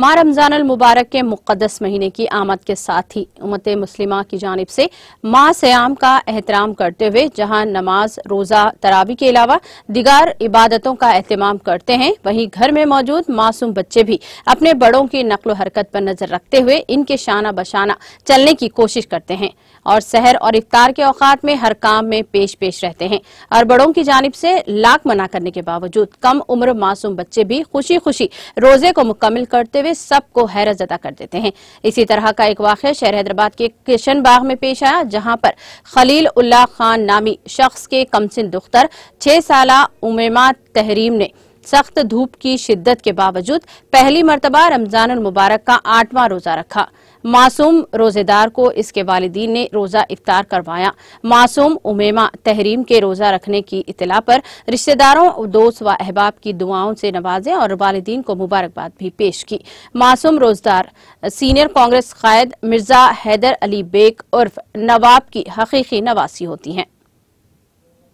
माह रमज़ान मुबारक के मुक़दस महीने की आमद के साथ ही उमत मुस्लिमा की जानब से माह सयाम का एहतराम करते हुए जहां नमाज रोज़ा तरावी के अलावा दिगार इबादतों का अहतमाम करते हैं वहीं घर में मौजूद मासूम बच्चे भी अपने बड़ों की नकल हरकत पर नज़र रखते हुए इनके शाना बशाना चलने की कोशिश करते हैं और शहर और इफ्तार के औकात में हर काम में पेश पेश रहते हैं और बड़ों की जानब से लाख मना करने के बावजूद कम उम्र मासूम बच्चे भी खुशी खुशी रोज़े को मुकम्मल करते हुए सबको हैरत जदा कर देते हैं इसी तरह का एक वाक़ शहर हैदराबाद के किशन बाग में पेश आया जहां पर खलील उल्लाह खान नामी शख्स के कमसिन दुख्तर छह साल उमेमा तहरीम ने सख्त धूप की शिद्दत के बावजूद पहली मरतबा रमजान मुबारक का आठवां रोजा रखा मासूम रोजेदार को इसके वालदीन ने रोजा इफ्तार करवाया मासूम उमेमा तहरीम के रोजा रखने की इतला पर रिश्तेदारों दोस्त व अहबाब की दुआओं से नवाजे और वालदीन को मुबारकबाद भी पेश की मासूम रोजदार सीनियर कांग्रेस कायद मिर्जा हैदर अली बेग उर्फ नवाब की हकीकी नवासी होती हैं